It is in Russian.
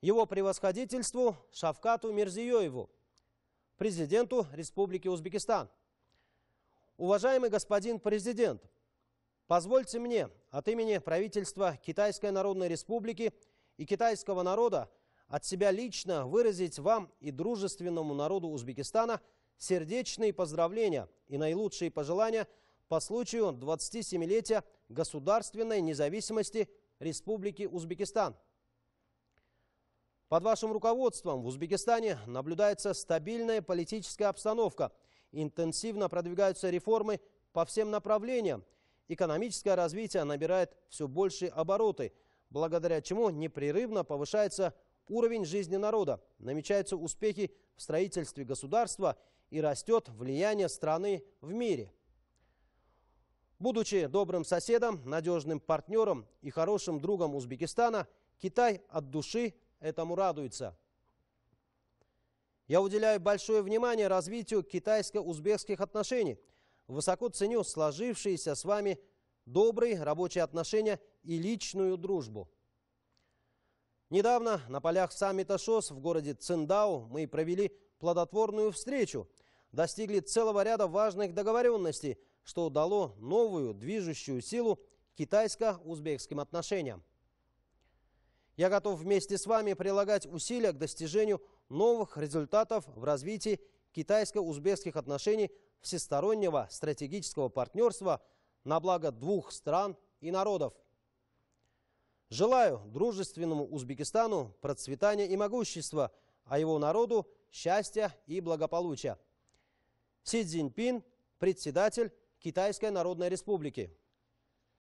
его превосходительству Шавкату Мирзиёеву, президенту Республики Узбекистан. Уважаемый господин президент, позвольте мне от имени правительства Китайской Народной Республики и китайского народа от себя лично выразить вам и дружественному народу Узбекистана сердечные поздравления и наилучшие пожелания по случаю 27-летия государственной независимости Республики Узбекистан – под вашим руководством в Узбекистане наблюдается стабильная политическая обстановка. Интенсивно продвигаются реформы по всем направлениям. Экономическое развитие набирает все большие обороты, благодаря чему непрерывно повышается уровень жизни народа, намечаются успехи в строительстве государства и растет влияние страны в мире. Будучи добрым соседом, надежным партнером и хорошим другом Узбекистана, Китай от души этому радуется. Я уделяю большое внимание развитию китайско-узбекских отношений. Высоко ценю сложившиеся с вами добрые рабочие отношения и личную дружбу. Недавно на полях саммита ШОС в городе Циндау мы провели плодотворную встречу. Достигли целого ряда важных договоренностей, что дало новую движущую силу китайско-узбекским отношениям. Я готов вместе с вами прилагать усилия к достижению новых результатов в развитии китайско-узбекских отношений всестороннего стратегического партнерства на благо двух стран и народов. Желаю дружественному Узбекистану процветания и могущества, а его народу счастья и благополучия. Си Цзиньпин, председатель Китайской Народной Республики.